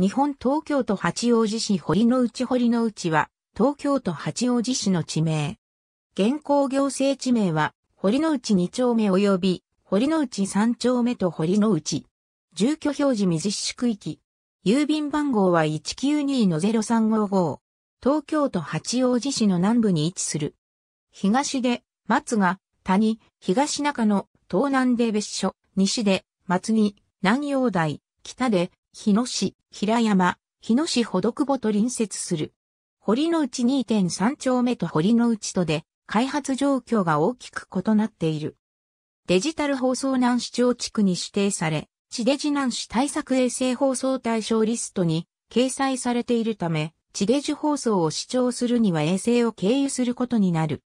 日本東京都八王子市堀之内堀之内は、東京都八王子市の地名。現行行政地名は、堀之内2丁目及び、堀之内3丁目と堀之内。住居表示水市区域。郵便番号は192-0355。東京都八王子市の南部に位置する。東で、松が、谷、東中野、東南で別所、西で、松に、南陽台、北で、日野市、平山、日野市ほどくぼと隣接する。堀の内2.3丁目と堀の内とで、開発状況が大きく異なっている。デジタル放送南市町地区に指定され、地デジ南市対策衛星放送対象リストに掲載されているため、地デジ放送を視聴するには衛星を経由することになる。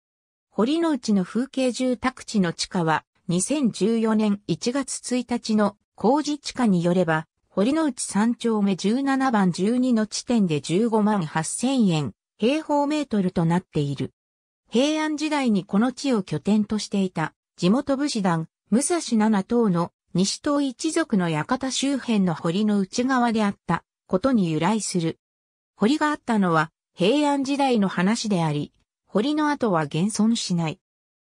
堀の内の風景住宅地の地下は、2014年1月1日の工事地下によれば、堀之内三丁目17番12の地点で15万8000円、平方メートルとなっている。平安時代にこの地を拠点としていた地元武士団、武蔵七島の西東一族の館周辺の堀の内側であったことに由来する。堀があったのは平安時代の話であり、堀の跡は現存しない。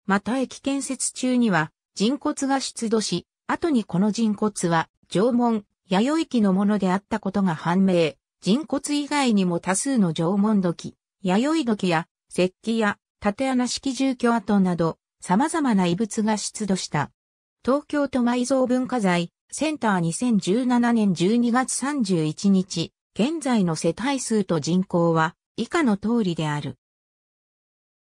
また駅建設中には人骨が出土し、後にこの人骨は縄文、弥生期のものであったことが判明。人骨以外にも多数の縄文土器、弥生土器や石器や縦穴式住居跡など様々な遺物が出土した。東京都埋蔵文化財センター2017年12月31日、現在の世帯数と人口は以下の通りである。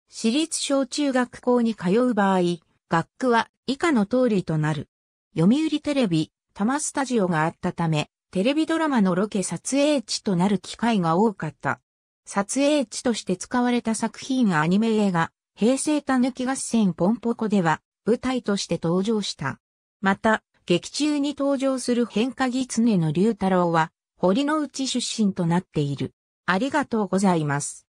私立小中学校に通う場合、学区は以下の通りとなる。読売テレビ、多摩スタジオがあったため、テレビドラマのロケ撮影地となる機会が多かった。撮影地として使われた作品アニメ映画、平成たぬき合戦ポンポコでは、舞台として登場した。また、劇中に登場する変化つねの龍太郎は、堀之内出身となっている。ありがとうございます。